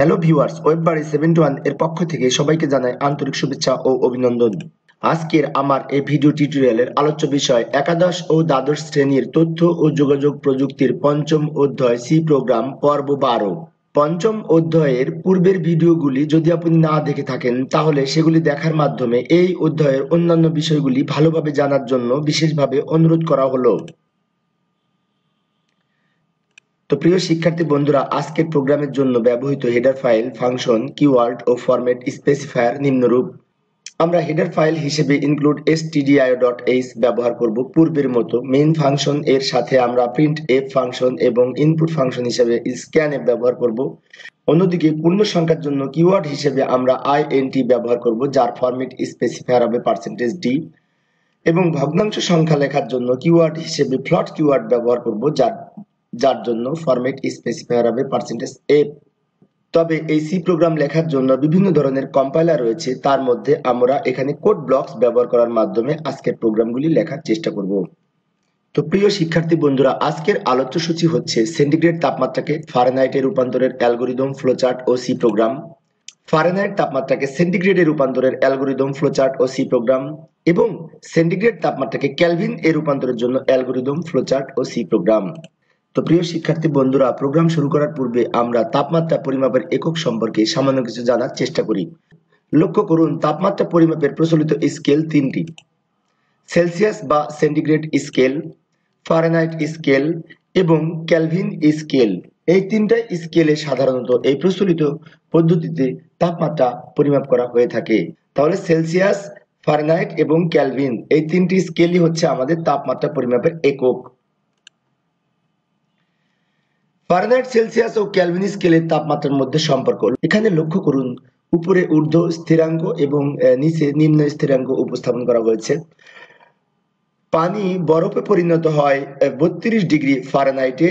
hello viewers web বাড়ি seven one এর পক্ষ থেকে সবাইকে জানাই আন্তরিক শুভেচ্ছা ও অভিনন্দন আজকের আমার এই ভিডিও টিউটোরিয়ালের আলোচ্য বিষয় একাদশ ও দ্বাদশ শ্রেণীর তথ্য ও যোগাযোগ প্রযুক্তির পঞ্চম অধ্যায় সি প্রোগ্রাম পর্ব বারো পঞ্চম অধ্যায়ের পূর্বের ভিডিওগুলি যদি আপনি না দেখে থাকেন তাহলে সেগুলি দেখার মাধ্যমে এই অধ্যায়ের অন্যান্য বিষয়গুলি ভালোভাবে জানার জন্য বিশেষভাবে অনুরোধ করা হলো তো প্রিয় শিক্ষার্থী বন্ধুরা আজকের প্রোগ্রামের জন্য ব্যবহৃত হেডার ফাইল ফাংশন কিওয়ার্ড ও ফরম্যাট স্পেসিফায়ার নিম্নরূপ আমরা হেডার ফাইল হিসেবে ইনক্লুড stdio.h ব্যবহার করব পূর্বের মতো মেইন ফাংশন এর সাথে আমরা প্রিন্ট এফ ফাংশন এবং ইনপুট ফাংশন হিসেবে স্ক্যান এফ ব্যবহার করব অন্যদিকে পূর্ণ সংখ্যার জন্য কিওয়ার্ড হিসেবে আমরা int ব্যবহার করব যার ফরম্যাট স্পেসিফায়ার হবে পার্সেন্টেজ d এবং ভগ্নাংশ সংখ্যা লেখার জন্য কিওয়ার্ড হিসেবে ফ্লট কিওয়ার্ড ব্যবহার করব যার যার জন্য ফরম্যাট স্পেসিফায়ার হবে পার্সেন্টেজ এ তবে এই সি প্রোগ্রাম লেখার জন্য বিভিন্ন ধরনের কম্পাইলার রয়েছে তার মধ্যে আমরা এখানে কোড ব্লকস ব্যবহার করার মাধ্যমে আজকের প্রোগ্রামগুলি লেখার চেষ্টা করব তো প্রিয় শিক্ষার্থী বন্ধুরা আজকের আলোচ্য সূচি হচ্ছে সেন্টিগ্রেড তাপমাত্রাকে ফারেনাইটের রূপান্তরের অ্যালগোরিদম ফ্লোচার্ট ও সি প্রোগ্রাম ফারেনাইট তাপমাত্রাকে সেন্টিগ্রেডে রূপান্তরের অ্যালগোরিদম ফ্লোচার্ট ও সি প্রোগ্রাম এবং সেন্টিগ্রেড তাপমাত্রাকে ক্যালভিন এর রূপান্তরের জন্য অ্যালগোরিদম ফ্লোচার্ট ও সি প্রোগ্রাম তো প্রিয় শিক্ষার্থী বন্ধুরা প্রোগ্রাম শুরু করার পূর্বে আমরা তাপমাত্রা পরিমাপের একক সম্পর্কে সামান্য কিছু জানার চেষ্টা করি লক্ষ্য করুন তাপমাত্রা পরিমাপের প্রচলিত স্কেল তিনটি সেলসিয়াস বা সেন্টিগ্রেড স্কেল ফারেনাইট স্কেল এবং ক্যালভিন স্কেল এই তিনটা স্কেলে সাধারণত এই প্রচলিত পদ্ধতিতে তাপমাত্রা পরিমাপ করা হয়ে থাকে তাহলে সেলসিয়াস ফারেনাইট এবং ক্যালভিন এই তিনটি স্কেলই হচ্ছে আমাদের তাপমাত্রা পরিমাপের একক ফারেনহাইট সেলসিয়াস ও ক্যালভিন স্কেলের তাপমাত্রার মধ্যে সম্পর্ক এখানে লক্ষ্য করুন উপরে ঊর্ধ্ব স্থিরাঙ্ক এবং নিচে নিম্ন স্থিরাঙ্ক উপস্থাপন করা হয়েছে পানি বরফে পরিণত হয় বত্রিশ ডিগ্রি ফারেনহাইটে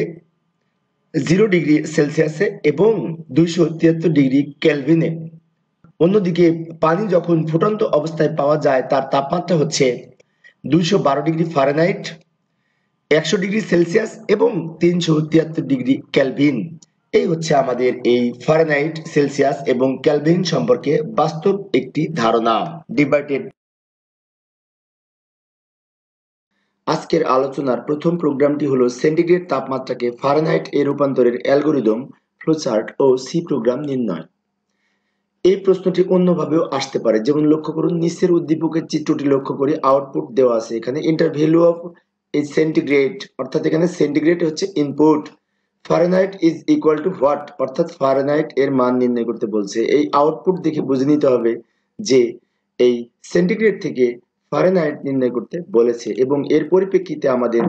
জিরো ডিগ্রি সেলসিয়াসে এবং দুইশো তিয়াত্তর ডিগ্রি ক্যালভিনে অন্যদিকে পানি যখন ফুটন্ত অবস্থায় পাওয়া যায় তার তাপমাত্রা হচ্ছে দুইশো বারো ডিগ্রি ফারেনহাইট একশো ডিগ্রি সেলসিয়াস এবং তিনশো তিয়াত্তর ডিগ্রি ক্যালভিন এই হচ্ছে আমাদের এই ফারেনাইট সেলসিয়াস এবং ক্যালভিন সম্পর্কে বাস্তব একটি ধারণা ডিবার্টেড আজকের আলোচনার প্রথম প্রোগ্রামটি হলো সেন্টিগ্রেড তাপমাত্রাকে ফারেনহাইট এ রূপান্তরের অ্যালগোরিদম ফ্লোচার্ট ও সি প্রোগ্রাম নির্ণয় এই প্রশ্নটি অন্যভাবেও আসতে পারে যেমন লক্ষ্য করুন নিচের উদ্দীপকের চিত্রটি লক্ষ্য করে আউটপুট দেওয়া আছে এখানে ইন্টারভ্যালু অফ এই সেন্টিগ্রেড অর্থাৎ এখানে সেন্টিগ্রেড হচ্ছে input Fahrenheit is equal to what অর্থাৎ ফারেনাইট এর মান নির্ণয় করতে বলছে এই আউটপুট দেখে বুঝে নিতে হবে যে এই সেন্টিগ্রেড থেকে ফারেনাইট নির্ণয় করতে বলেছে এবং এর পরিপ্রেক্ষিতে আমাদের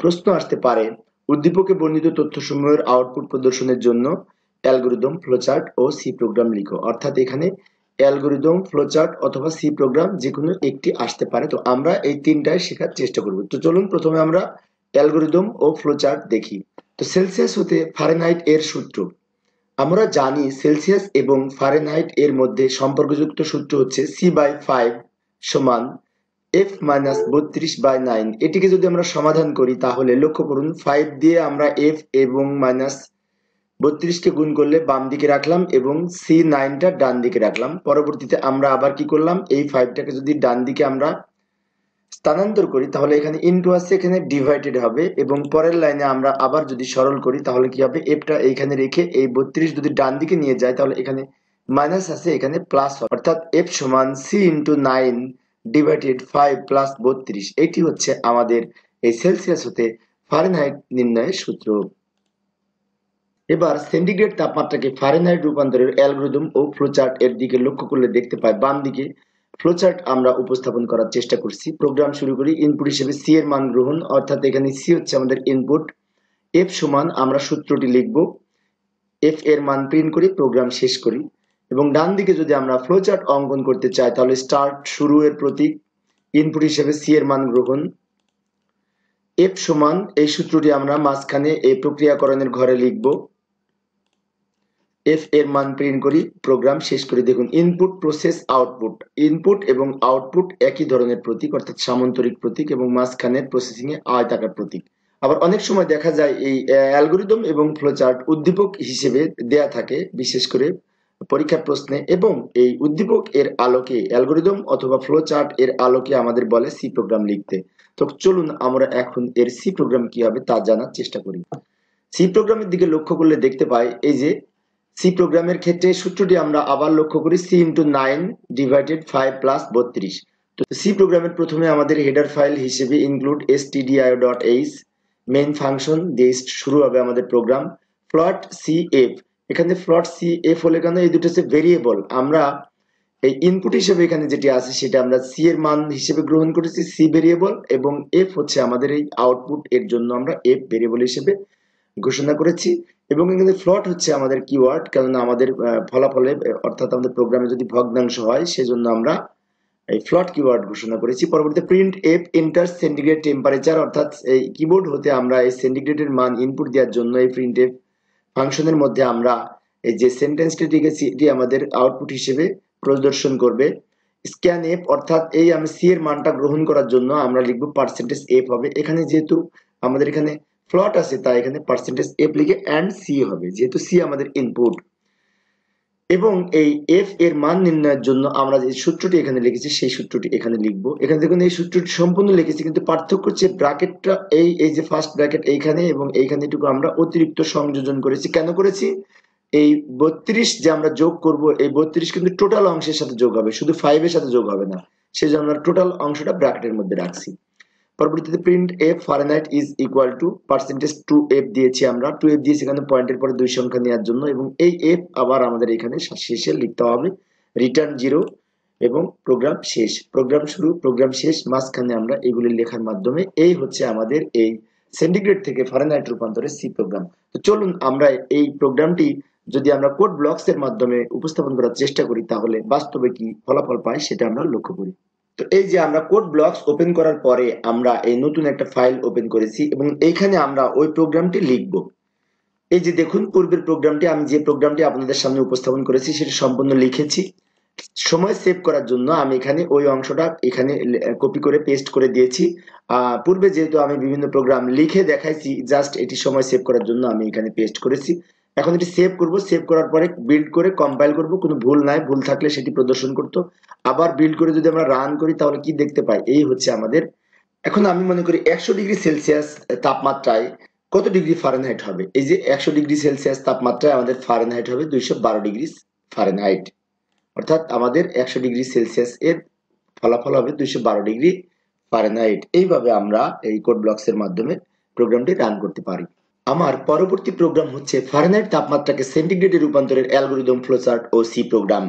প্রশ্ন আসতে পারে উদ্দীপকে বর্ণিত তথ্যসমূহের আউটপুট প্রদর্শনের জন্য অ্যালগোরিদম ফ্লোচার্ট ও সি প্রোগ্রাম লিখো অর্থাৎ এখানে অ্যালগোরিদম ফ্লোচার্ট অথবা সি প্রোগ্রাম যে কোনো একটি আসতে পারে তো আমরা এই তিনটায় শেখার চেষ্টা করব তো চলুন প্রথমে আমরা অ্যালগোরিদম ও ফ্লোচার্ট দেখি তো সেলসিয়াস হতে ফারেনহাইট এর সূত্র আমরা জানি সেলসিয়াস এবং ফারেনহাইট এর মধ্যে সম্পর্কযুক্ত সূত্র হচ্ছে সি বাই ফাইভ সমান এফ মাইনাস বত্রিশ বাই নাইন এটিকে যদি আমরা সমাধান করি তাহলে লক্ষ্য করুন ফাইভ দিয়ে আমরা এফ এবং মাইনাস বত্রিশকে গুণ করলে বাম দিকে রাখলাম এবং সি নাইনটা ডান দিকে রাখলাম পরবর্তীতে আমরা আবার কি করলাম এই ফাইভটাকে যদি ডান দিকে আমরা স্থানান্তর করি তাহলে এখানে ইনটু আসছে এখানে ডিভাইডেড হবে এবং পরের লাইনে আমরা আবার যদি সরল করি তাহলে কি হবে এফটা এইখানে রেখে এই বত্রিশ যদি ডান দিকে নিয়ে যায় তাহলে এখানে মাইনাস আছে এখানে প্লাস অর্থাৎ এফ সমান C into nine divided five plus বত্রিশ এটি হচ্ছে আমাদের এই সেলসিয়াস হতে ফারেনহাইট নির্ণয়ের সূত্র এবার সেন্টিগ্রেড তাপমাত্রাকে ফারেনহাইট রূপান্তরের অ্যালগোরিদম ও ফ্লোচার্ট এর দিকে লক্ষ্য করলে দেখতে পাই বাম দিকে ফ্লোচার্ট আমরা উপস্থাপন করার চেষ্টা করছি প্রোগ্রাম শুরু করি ইনপুট হিসেবে সি এর মান গ্রহণ অর্থাৎ এখানে সি হচ্ছে আমাদের ইনপুট এফ সমান আমরা সূত্রটি লিখব এফ এর মান প্রিন্ট করি প্রোগ্রাম শেষ করি এবং ডান দিকে যদি আমরা ফ্লোচার্ট অঙ্কন করতে চাই তাহলে স্টার্ট শুরু এর প্রতীক ইনপুট হিসেবে সি এর মান গ্রহণ এফ সমান এই সূত্রটি আমরা মাঝখানে এই প্রক্রিয়াকরণের ঘরে লিখব এফ এর মান প্রিন্ট করি প্রোগ্রাম শেষ করে দেখুন ইনপুট প্রসেস আউটপুট ইনপুট এবং আউটপুট একই ধরনের প্রতীক অর্থাৎ সামান্তরিক প্রতীক এবং মাঝখানের প্রসেসিংয়ে আয়তাকার প্রতীক আবার অনেক সময় দেখা যায় এই অ্যালগোরিদম এবং ফ্লোচার্ট উদ্দীপক হিসেবে দেয়া থাকে বিশেষ করে পরীক্ষা প্রশ্নে এবং এই উদ্দীপক এর আলোকে অ্যালগোরিদম অথবা ফ্লোচার্ট এর আলোকে আমাদের বলে সি প্রোগ্রাম লিখতে তো চলুন আমরা এখন এর সি প্রোগ্রাম কি হবে তা জানার চেষ্টা করি সি প্রোগ্রামের দিকে লক্ষ্য করলে দেখতে পাই এই যে সি প্রোগ্রামের ক্ষেত্রে সূত্রটি আমরা আবার লক্ষ্য করি C into nine divided five plus বত্রিশ তো সি প্রোগ্রামের প্রথমে আমাদের হেডার ফাইল হিসেবে include S TDI dot H main function দিয়ে শুরু হবে আমাদের প্রোগ্রাম ফ্লট সি এফ এখানে ফ্লট সি এফ হলে কেন এই দুটো হচ্ছে ভেরিয়েবল আমরা এই ইনপুট হিসেবে এখানে যেটি আছে সেটা আমরা সি এর মান হিসেবে গ্রহণ করেছি সি ভেরিয়েবল এবং এফ হচ্ছে আমাদের এই আউটপুট এর জন্য আমরা এফ ভেরিয়েবল হিসেবে ঘোষণা করেছি এবং এখানে ফ্লট হচ্ছে আমাদের কিওয়ার্ড কেননা আমাদের ফলাফলে অর্থাৎ আমাদের প্রোগ্রামে যদি ভগ্নাংশ হয় সেজন্য আমরা এই ফ্লট কিওয়ার্ড ঘোষণা করেছি পরবর্তীতে print F enter centigrade temperature অর্থাৎ এই কিবোর্ড হতে আমরা এই সেন্টিগ্রেডের মান ইনপুট দেওয়ার জন্য এই প্রিন্ট এফ ফাংশনের মধ্যে আমরা এই যে সেন্টেন্সটি লিখেছি এটি আমাদের আউটপুট হিসেবে প্রদর্শন করবে স্ক্যান এফ অর্থাৎ এই আমি সি এর মানটা গ্রহণ করার জন্য আমরা লিখবো পার্সেন্টেজ এফ হবে এখানে যেহেতু আমাদের এখানে ফ্লট আছে তাই এখানে পার্সেন্টেজ এফ লিখে অ্যান্ড সি হবে যেহেতু সি আমাদের ইনপুট এবং এই এফ এর মান নির্ণয়ের জন্য আমরা যে সূত্রটি এখানে লিখেছি সেই সূত্রটি এখানে লিখব এখানে দেখুন এই সূত্রটি সম্পূর্ণ লিখেছি কিন্তু পার্থক্য হচ্ছে ব্র্যাকেটটা এই এই যে ফার্স্ট ব্র্যাকেট এইখানে এবং এইখানে এটুকু আমরা অতিরিক্ত সংযোজন করেছি কেন করেছি এই বত্রিশ যে আমরা যোগ করব এই বত্রিশ কিন্তু টোটাল অংশের সাথে যোগ হবে শুধু ফাইভের সাথে যোগ হবে না সেই জন্য আমরা টোটাল অংশটা ব্র্যাকেটের মধ্যে রাখছি পরবর্তীতে print F Fahrenheit is equal to percentage two F দিয়েছি আমরা টু এফ দিয়েছি এখানে পয়েন্টের পরে দুই সংখ্যা নেওয়ার জন্য এবং এই এফ আবার আমাদের এখানে শেষে লিখতে হবে রিটার্ন জিরো এবং প্রোগ্রাম শেষ প্রোগ্রাম শুরু প্রোগ্রাম শেষ মাঝখানে আমরা এগুলি লেখার মাধ্যমে এই হচ্ছে আমাদের এই সেন্ডিগ্রেড থেকে ফারেনহাইট রূপান্তরে সি প্রোগ্রাম তো চলুন আমরা এই প্রোগ্রামটি যদি আমরা কোড ব্লকস এর মাধ্যমে উপস্থাপন করার চেষ্টা করি তাহলে বাস্তবে কি ফলাফল পাই সেটা আমরা লক্ষ্য করি তো এই যে আমরা কোড ব্লকস ওপেন করার পরে আমরা এই নতুন একটা ফাইল ওপেন করেছি এবং এইখানে আমরা ওই প্রোগ্রামটি লিখব এই যে দেখুন পূর্বের প্রোগ্রামটি আমি যে প্রোগ্রামটি আপনাদের সামনে উপস্থাপন করেছি সেটি সম্পূর্ণ লিখেছি সময় সেভ করার জন্য আমি এখানে ওই অংশটা এখানে কপি করে পেস্ট করে দিয়েছি পূর্বে যেহেতু আমি বিভিন্ন প্রোগ্রাম লিখে দেখাইছি জাস্ট এটি সময় সেভ করার জন্য আমি এখানে পেস্ট করেছি এখন এটি সেভ করব সেভ করার পরে বিল্ড করে কম্পাইল করব কোনো ভুল নাই ভুল থাকলে সেটি প্রদর্শন করত আবার বিল্ড করে যদি আমরা রান করি তাহলে কি দেখতে পাই এই হচ্ছে আমাদের এখন আমি মনে করি একশো ডিগ্রি সেলসিয়াস তাপমাত্রায় কত ডিগ্রি ফারেনহাইট হবে এই যে একশো ডিগ্রি সেলসিয়াস তাপমাত্রায় আমাদের ফারেনহাইট হবে দুইশো বারো ডিগ্রি ফারেনহাইট অর্থাৎ আমাদের একশো ডিগ্রি সেলসিয়াস এর ফলাফল হবে দুইশো বারো ডিগ্রি ফারেনহাইট এইভাবে আমরা এই কোড ব্লকসের মাধ্যমে প্রোগ্রামটি রান করতে পারি আমার পরবর্তী প্রোগ্রাম হচ্ছে ফারেনহাইট তাপমাত্রাকে সেন্টিগ্রেডে রূপান্তরের অ্যালগোরিদম ফ্লোচার্ট ও সি প্রোগ্রাম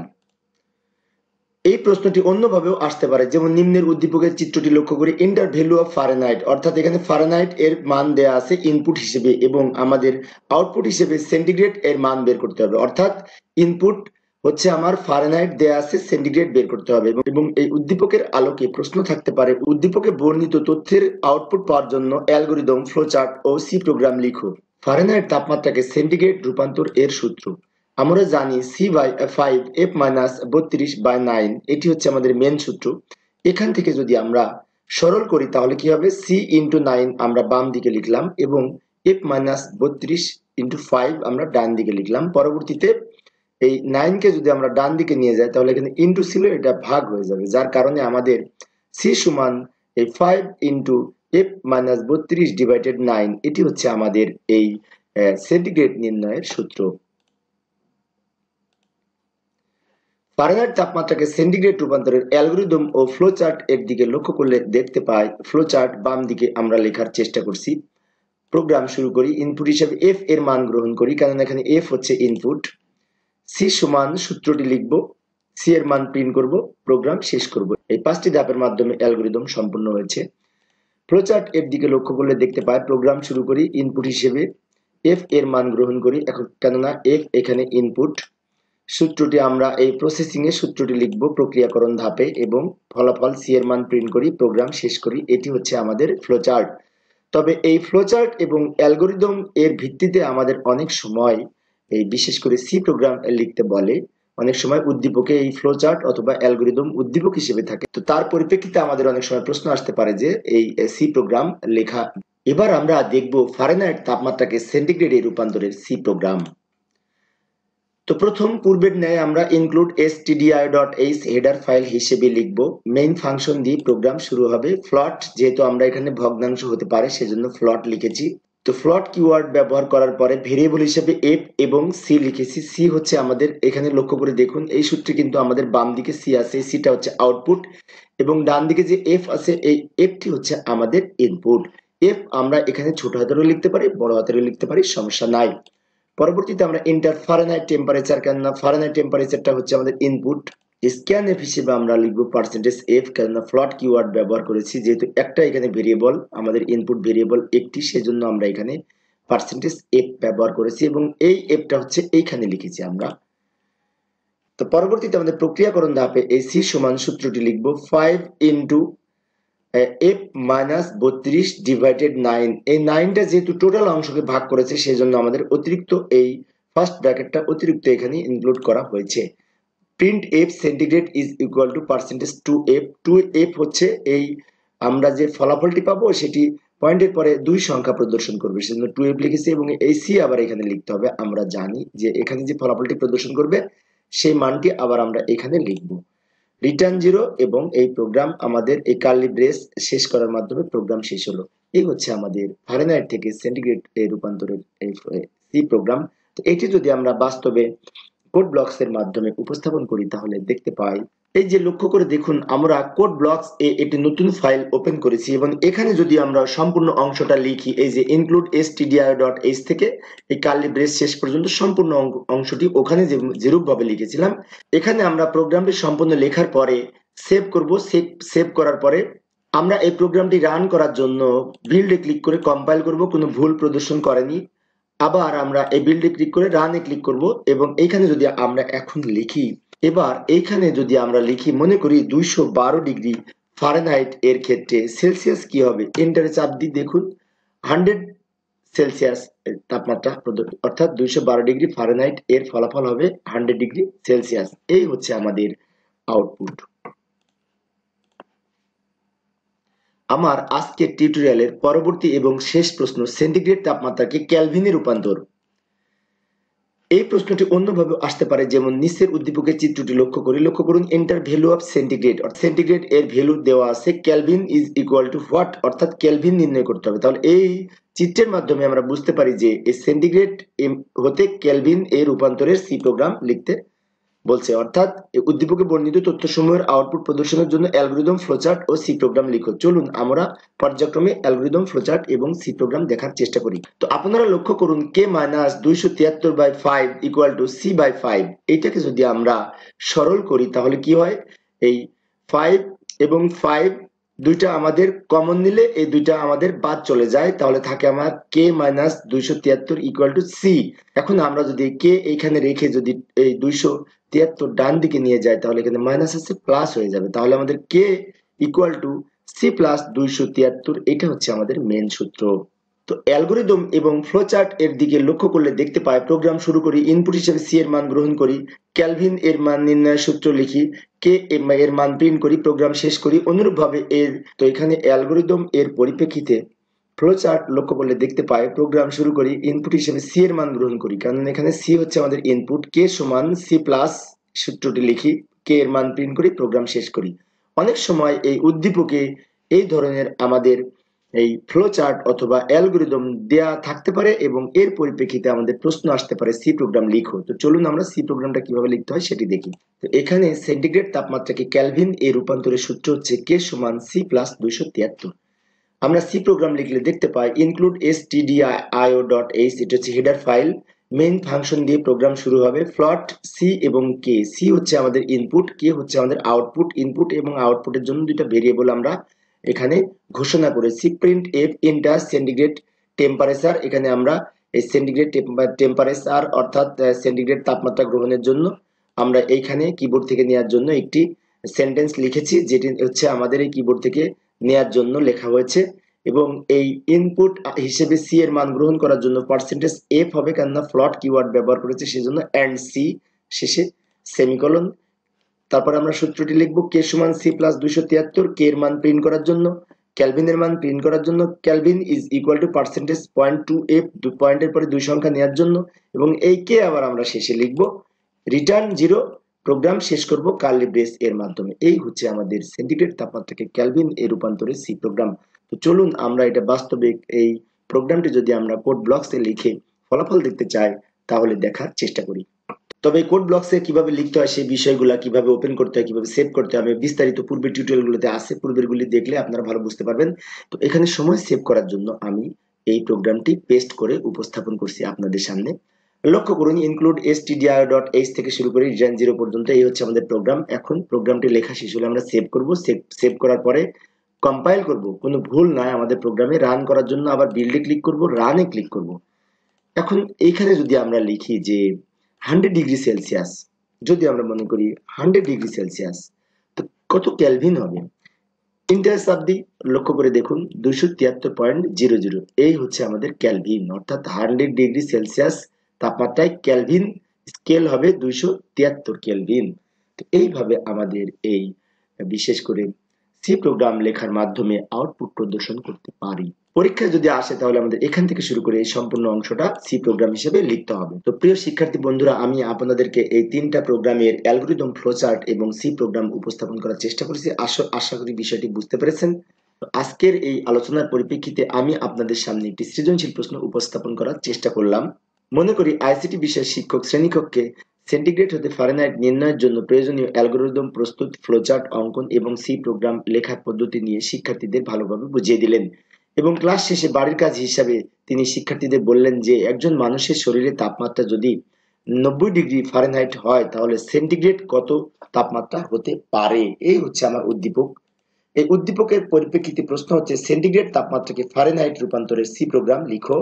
এই প্রশ্নটি অন্যভাবেও আসতে পারে যেমন নিম্নের উদ্দীপকের চিত্রটি লক্ষ্য করে ইন্টার ভ্যালু অফ ফারেনহাইট অর্থাৎ এখানে ফারেনহাইট এর মান দেয়া আছে ইনপুট হিসেবে এবং আমাদের আউটপুট হিসেবে সেন্টিগ্রেড এর মান বের করতে হবে অর্থাৎ ইনপুট হচ্ছে আমার ফারেনহাইট দেয়া আছে সেন্টিগ্রেড বের করতে হবে এবং এই উদ্দীপকের আলোকে প্রশ্ন থাকতে পারে উদ্দীপকে বর্ণিত তথ্যের আউটপুট পাওয়ার জন্য অ্যালগোরিদম ফ্লোচার্ট ও সি প্রোগ্রাম লিখো ফারেনহাইট তাপমাত্রাকে সেন্টিগ্রেড রূপান্তর এর সূত্র আমরা জানি C by five F minus বত্রিশ বাই নাইন এটি হচ্ছে আমাদের মেন সূত্র এখান থেকে যদি আমরা সরল করি তাহলে কি হবে সি ইন্টু নাইন আমরা বাম দিকে লিখলাম এবং এফ মাইনাস বত্রিশ ইন্টু ফাইভ আমরা ডান দিকে লিখলাম পরবর্তীতে এই নাইনকে যদি আমরা ডান দিকে নিয়ে যাই তাহলে এখানে ইন্টু সিলো এটা ভাগ হয়ে যাবে যার কারণে আমাদের সি সমান এই ফাইভ ইন্টু এফ মাইনাস বত্রিশ ডিভাইডেড নাইন এটি হচ্ছে আমাদের এই সেন্টিগ্রেড নির্ণয়ের সূত্র ফারেনহাইট তাপমাত্রাকে সেন্টিগ্রেড রূপান্তরের অ্যালগোরিদম ও ফ্লোচার্ট এর দিকে লক্ষ্য করলে দেখতে পাই ফ্লোচার্ট বাম দিকে আমরা লেখার চেষ্টা করছি প্রোগ্রাম শুরু করি ইনপুট হিসেবে এফ এর মান গ্রহণ করি কারণ এখানে এফ হচ্ছে ইনপুট সি সমান সূত্রটি লিখব সি এর মান প্রিন্ট করব প্রোগ্রাম শেষ করব এই পাঁচটি ধাপের মাধ্যমে অ্যালগোরিদম সম্পূর্ণ হয়েছে ফ্লোচার্ট এর দিকে লক্ষ্য করলে দেখতে পাই প্রোগ্রাম শুরু করি ইনপুট হিসেবে এফ এর মান গ্রহণ করি এখন কেননা এফ এখানে ইনপুট সূত্রটি আমরা এই প্রসেসিং এর সূত্রটি লিখব প্রক্রিয়াকরণ ধাপে এবং ফলাফল সি এর মান প্রিন্ট করি প্রোগ্রাম শেষ করি এটি হচ্ছে আমাদের ফ্লোচার্ট তবে এই ফ্লোচার্ট এবং অ্যালগোরিদম এর ভিত্তিতে আমাদের অনেক সময় এই বিশেষ করে সি প্রোগ্রাম লিখতে বলে অনেক সময় উদ্দীপকে এই ফ্লো চার্ট অথবা অ্যালগোরিদম উদ্দীপক হিসেবে থাকে তো তার পরিপ্রেক্ষিতে আমাদের অনেক সময় প্রশ্ন আসতে পারে যে এই সি প্রোগ্রাম লেখা এবার আমরা দেখব ফারেনহাইট তাপমাত্রাকে সেন্টিগ্রেডে রূপান্তরের সি প্রোগ্রাম তো প্রথম পূর্বের ন্যায় আমরা include S TDI dot H header file হিসেবে লিখব মেইন ফাংশন দিয়ে প্রোগ্রাম শুরু হবে ফ্লট যেহেতু আমরা এখানে ভগ্নাংশ হতে পারে সেজন্য ফ্লট লিখেছি তো ফ্লট কিওয়ার্ড ব্যবহার করার পরে ভেরিয়েবল হিসেবে এফ এবং সি লিখেছি সি হচ্ছে আমাদের এখানে লক্ষ্য করে দেখুন এই সূত্রে কিন্তু আমাদের বাম দিকে সি আছে সিটা হচ্ছে আউটপুট এবং ডান দিকে যে এফ আছে এই এফটি হচ্ছে আমাদের ইনপুট এফ আমরা এখানে ছোট হাতেরও লিখতে পারি বড় হাতেরও লিখতে পারি সমস্যা নাই পরবর্তীতে আমরা ইন্টার ফারেনাইট টেম্পারেচার কেননা ফারেনাইট টেম্পারেচারটা হচ্ছে আমাদের ইনপুট স্ক্যান এফ হিসেবে আমরা লিখব পার্সেন্টেজ এফ কেননা ফ্লট কিওয়ার্ড ব্যবহার করেছি যেহেতু একটা এখানে ভেরিয়েবল আমাদের ইনপুট ভেরিয়েবল একটি সেজন্য আমরা এখানে পার্সেন্টেজ এফ ব্যবহার করেছি এবং এই এফটা হচ্ছে এইখানে লিখেছি আমরা তো পরবর্তীতে আমাদের প্রক্রিয়াকরণ ধাপে এই সি সমান সূত্রটি লিখব ফাইভ ইন্টু এফ মাইনাস বত্রিশ ডিভাইডেড নাইন এই নাইনটা যেহেতু টোটাল অংশকে ভাগ করেছে সেজন্য আমাদের অতিরিক্ত এই ফার্স্ট ব্র্যাকেটটা অতিরিক্ত এখানে ইনক্লুড করা হয়েছে print F centigrade is equal to percentage two F two F হচ্ছে এই আমরা যে ফলাফলটি পাবো সেটি পয়েন্টের পরে দুই সংখ্যা প্রদর্শন করবে সেজন্য টু এফ লিখেছি এবং এই সি আবার এখানে লিখতে হবে আমরা জানি যে এখানে যে ফলাফলটি প্রদর্শন করবে সেই মানটি আবার আমরা এখানে লিখব রিটার্ন জিরো এবং এই প্রোগ্রাম আমাদের এই কার্লি ব্রেস শেষ করার মাধ্যমে প্রোগ্রাম শেষ হলো এই হচ্ছে আমাদের ফারেনাইট থেকে সেন্টিগ্রেড রূপান্তরের এই সি প্রোগ্রাম তো এটি যদি আমরা বাস্তবে কোড ব্লকস এর মাধ্যমে উপস্থাপন করি তাহলে দেখতে পাই এই যে লক্ষ্য করে দেখুন আমরা কোড ব্লকস এ একটি নতুন ফাইল ওপেন করেছি এবং এখানে যদি আমরা সম্পূর্ণ অংশটা লিখি এই যে ইনক্লুড এস ডট এইচ থেকে এই কার্লি ব্রেস শেষ পর্যন্ত সম্পূর্ণ অংশটি ওখানে যে যেরূপভাবে লিখেছিলাম এখানে আমরা প্রোগ্রামটি সম্পূর্ণ লেখার পরে সেভ করব সেভ সেভ করার পরে আমরা এই প্রোগ্রামটি রান করার জন্য বিল্ডে ক্লিক করে কম্পাইল করব কোনো ভুল প্রদর্শন করেনি আবার আমরা এই বিল্ডে ক্লিক করে রানে ক্লিক করব এবং এখানে যদি আমরা এখন লিখি এবার এইখানে যদি আমরা লিখি মনে করি দুইশো ডিগ্রি ফারেনহাইট এর ক্ষেত্রে সেলসিয়াস কি হবে এন্টারে চাপ দিয়ে দেখুন হান্ড্রেড সেলসিয়াস তাপমাত্রা অর্থাৎ দুইশো ডিগ্রি ফারেনহাইট এর ফলাফল হবে হান্ড্রেড ডিগ্রি সেলসিয়াস এই হচ্ছে আমাদের আউটপুট আমার আজকের টিউটোরিয়ালের পরবর্তী এবং শেষ প্রশ্ন সেন্টিগ্রেড তাপমাত্রাকে ক্যালভিনে রূপান্তর এই প্রশ্নটি অন্যভাবে আসতে পারে যেমন নিচের উদ্দীপকের চিত্রটি লক্ষ্য করি লক্ষ্য করুন এন্টার ভ্যালু অফ সেন্টিগ্রেড অর্থাৎ সেন্টিগ্রেড এর ভ্যালু দেওয়া আছে Kelvin is equal to what অর্থাৎ ক্যালভিন নির্ণয় করতে হবে তাহলে এই চিত্রের মাধ্যমে আমরা বুঝতে পারি যে এই সেন্টিগ্রেড হতে ক্যালভিন এর রূপান্তরের সি প্রোগ্রাম লিখতে বলছে অর্থাৎ উদ্দীপকে বর্ণিত তথ্যসমূহের আউটপুট প্রদর্শনের জন্য অ্যালগোরিদম ফ্লোচার্ট ও সি প্রোগ্রাম লিখো চলুন আমরা পর্যায়ক্রমে অ্যালগোরিদম ফ্লোচার্ট এবং সি প্রোগ্রাম দেখার চেষ্টা করি তো আপনারা লক্ষ্য করুন কে মাইনাস দুইশো তিয়াত্তর by five equal to C by five এইটাকে যদি আমরা সরল করি তাহলে কি হয় এই ফাইভ এবং ফাইভ দুইটা আমাদের কমন নিলে এই দুইটা আমাদের বাদ চলে যায় তাহলে থাকে আমার কে মাইনাস দুইশো তিয়াত্তর ইকুয়াল টু সি এখন আমরা যদি কে এইখানে রেখে যদি এই দুইশো তিয়াত্তর ডান দিকে নিয়ে যায় তাহলে এখানে মাইনাস আছে প্লাস হয়ে যাবে তাহলে আমাদের K equal to C plus দুইশো তিয়াত্তর এটা হচ্ছে আমাদের মেন সূত্র তো অ্যালগোরিদম এবং ফ্লোচার্ট এর দিকে লক্ষ্য করলে দেখতে পাই প্রোগ্রাম শুরু করি ইনপুট হিসেবে সি এর মান গ্রহণ করি ক্যালভিন এর মান নির্ণয়ের সূত্র লিখি কে এর মান প্রিন্ট করি প্রোগ্রাম শেষ করি অনুরূপভাবে এর তো এখানে অ্যালগোরিদম এর পরিপ্রেক্ষিতে ফ্লোচার্ট লক্ষ্য করলে দেখতে পাই প্রোগ্রাম শুরু করি ইনপুট হিসেবে সি এর মান গ্রহণ করি কারণ এখানে সি হচ্ছে আমাদের ইনপুট কে সমান সি প্লাস সূত্রটি লিখি কে এর মান প্রিন্ট করি প্রোগ্রাম শেষ করি অনেক সময় এই উদ্দীপকে এই ধরনের আমাদের এই ফ্লো চার্ট অথবা অ্যালগোরিদম দেয়া থাকতে পারে এবং এর পরিপ্রেক্ষিতে আমাদের প্রশ্ন আসতে পারে সি প্রোগ্রাম লিখো তো চলুন আমরা সি প্রোগ্রামটা কিভাবে লিখতে হয় সেটি দেখি তো এখানে সেন্টিগ্রেড তাপমাত্রাকে ক্যালভিন এ রূপান্তরের সূত্র হচ্ছে কে সমান সি প্লাস দুইশো তিয়াত্তর আমরা সি প্রোগ্রাম লিখলে দেখতে পাই include S IO dot H এটা হচ্ছে হেডার ফাইল মেইন ফাংশন দিয়ে প্রোগ্রাম শুরু হবে ফ্লট সি এবং কে সি হচ্ছে আমাদের ইনপুট কে হচ্ছে আমাদের আউটপুট ইনপুট এবং আউটপুটের জন্য দুইটা ভেরিয়েবল আমরা এখানে ঘোষণা করেছি print F enter centigrade temperature এখানে আমরা এই সেন্টিগ্রেড টেম্পারেচার অর্থাৎ সেন্টিগ্রেড তাপমাত্রা গ্রহণের জন্য আমরা এইখানে কিবোর্ড থেকে নেওয়ার জন্য একটি সেন্টেন্স লিখেছি যেটি হচ্ছে আমাদের এই কিবোর্ড থেকে নেয়ার জন্য লেখা হয়েছে এবং এই ইনপুট হিসেবে সি এর মান গ্রহণ করার জন্য পার্সেন্টেজ এফ হবে কেননা ফ্লট কিওয়ার্ড ব্যবহার করেছে সেজন্য অ্যান্ড সি শেষে সেমিকলন তারপর আমরা সূত্রটি লিখব কে সমান সি প্লাস দুইশো তিয়াত্তর কে এর মান প্রিন্ট করার জন্য ক্যালভিনের মান প্রিন্ট করার জন্য Kelvin is equal to percentage point two F দু পয়েন্টের পরে দুই সংখ্যা নেওয়ার জন্য এবং এই কে আবার আমরা শেষে লিখব রিটার্ন জিরো প্রোগ্রাম শেষ করব কার্লি ব্রেস এর মাধ্যমে এই হচ্ছে আমাদের সেন্টিগ্রেড তাপমাত্রাকে ক্যালভিন এ রূপান্তরের সি প্রোগ্রাম তো চলুন আমরা এটা বাস্তবিক এই প্রোগ্রামটি যদি আমরা কোড ব্লকসে লিখে ফলাফল দেখতে চাই তাহলে দেখার চেষ্টা করি তবে কোড ব্লকসে কিভাবে লিখতে হয় সেই বিষয়গুলো কিভাবে ওপেন করতে হয় কিভাবে সেভ করতে হবে বিস্তারিত পূর্বে টিউটোরিয়ালগুলোতে আছে পূর্বেরগুলি দেখলে আপনারা ভালো বুঝতে পারবেন তো এখানে সময় সেভ করার জন্য আমি এই প্রোগ্রামটি পেস্ট করে উপস্থাপন করছি আপনাদের সামনে লক্ষ্য করুন include S TDR dot H থেকে শুরু করে জেন জিরো পর্যন্ত এই হচ্ছে আমাদের প্রোগ্রাম এখন প্রোগ্রামটি লেখা শেষ হলে আমরা সেভ করবো সেভ সেভ করার পরে কম্পাইল করব কোনো ভুল নয় আমাদের প্রোগ্রামে রান করার জন্য আবার বিল্ডে ক্লিক করব রানে ক্লিক করব এখন এইখানে যদি আমরা লিখি যে হান্ড্রেড ডিগ্রি সেলসিয়াস যদি আমরা মনে করি হান্ড্রেড ডিগ্রি সেলসিয়াস তো কত ক্যালভিন হবে ইন্টারেস্ট অবধি লক্ষ্য করে দেখুন দুশো তিয়াত্তর পয়েন্ট জিরো জিরো এই হচ্ছে আমাদের ক্যালভিন অর্থাৎ হান্ড্রেড ডিগ্রি সেলসিয়াস তাপমাত্রায় ক্যালভিন স্কেল হবে দুইশো তিয়াত্তর ক্যালভিন এইভাবে আমাদের এই বিশেষ করে সি প্রোগ্রাম লেখার মাধ্যমে আউটপুট প্রদর্শন করতে পারি পরীক্ষা যদি আসে তাহলে আমাদের এখান থেকে শুরু করে এই সম্পূর্ণ অংশটা সি প্রোগ্রাম হিসেবে লিখতে হবে তো প্রিয় শিক্ষার্থী বন্ধুরা আমি আপনাদেরকে এই তিনটা প্রোগ্রামের অ্যালগোরিদম ফ্লোচার্ট এবং সি প্রোগ্রাম উপস্থাপন করার চেষ্টা করেছি আশা করি বিষয়টি বুঝতে পেরেছেন আজকের এই আলোচনার পরিপ্রেক্ষিতে আমি আপনাদের সামনে একটি সৃজনশীল প্রশ্ন উপস্থাপন করার চেষ্টা করলাম মনে করি আইসিটি বিষয়ের শিক্ষক শ্রেণীকক্ষে সেন্টিগ্রেড হতে ফারেনহাইট নির্ণয়ের জন্য প্রয়োজনীয় অ্যালগোরিদম প্রস্তুত ফ্লোচার্ট অঙ্কন এবং সি প্রোগ্রাম লেখার পদ্ধতি নিয়ে শিক্ষার্থীদের ভালোভাবে বুঝিয়ে দিলেন এবং ক্লাস শেষে বাড়ির কাজ হিসাবে তিনি শিক্ষার্থীদের বললেন যে একজন মানুষের শরীরে তাপমাত্রা যদি নব্বই ডিগ্রি ফারেনহাইট হয় তাহলে সেন্টিগ্রেড কত তাপমাত্রা হতে পারে এই হচ্ছে আমার উদ্দীপক এই উদ্দীপকের পরিপ্রেক্ষিতে প্রশ্ন হচ্ছে সেন্টিগ্রেড তাপমাত্রাকে ফারেনহাইট রূপান্তরের সি প্রোগ্রাম লিখো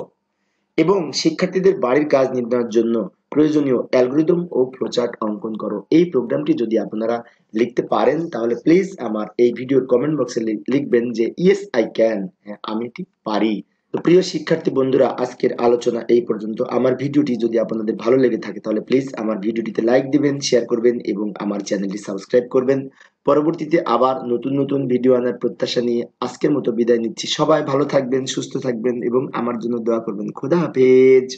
এবং শিক্ষার্থীদের বাড়ির কাজ নির্ধারণের জন্য প্রয়োজনীয় অ্যালগোরিদম ও ফ্লোচার্ট অঙ্কন করো এই প্রোগ্রামটি যদি আপনারা লিখতে পারেন তাহলে প্লিজ আমার এই ভিডিওর কমেন্ট বক্সে লিখবেন যে ইয়েস আই ক্যান আমি এটি পারি তো প্রিয় শিক্ষার্থী বন্ধুরা আজকের আলোচনা এই পর্যন্ত আমার ভিডিওটি যদি আপনাদের ভালো লেগে থাকে তাহলে প্লিজ আমার ভিডিওটিতে লাইক দিবেন শেয়ার করবেন এবং আমার চ্যানেলটি সাবস্ক্রাইব করবেন পরবর্তীতে আবার নতুন নতুন ভিডিও আনার প্রত্যাশা নিয়ে আজকের মতো বিদায় নিচ্ছি সবাই ভালো থাকবেন সুস্থ থাকবেন এবং আমার জন্য দোয়া করবেন খোদা হাফেজ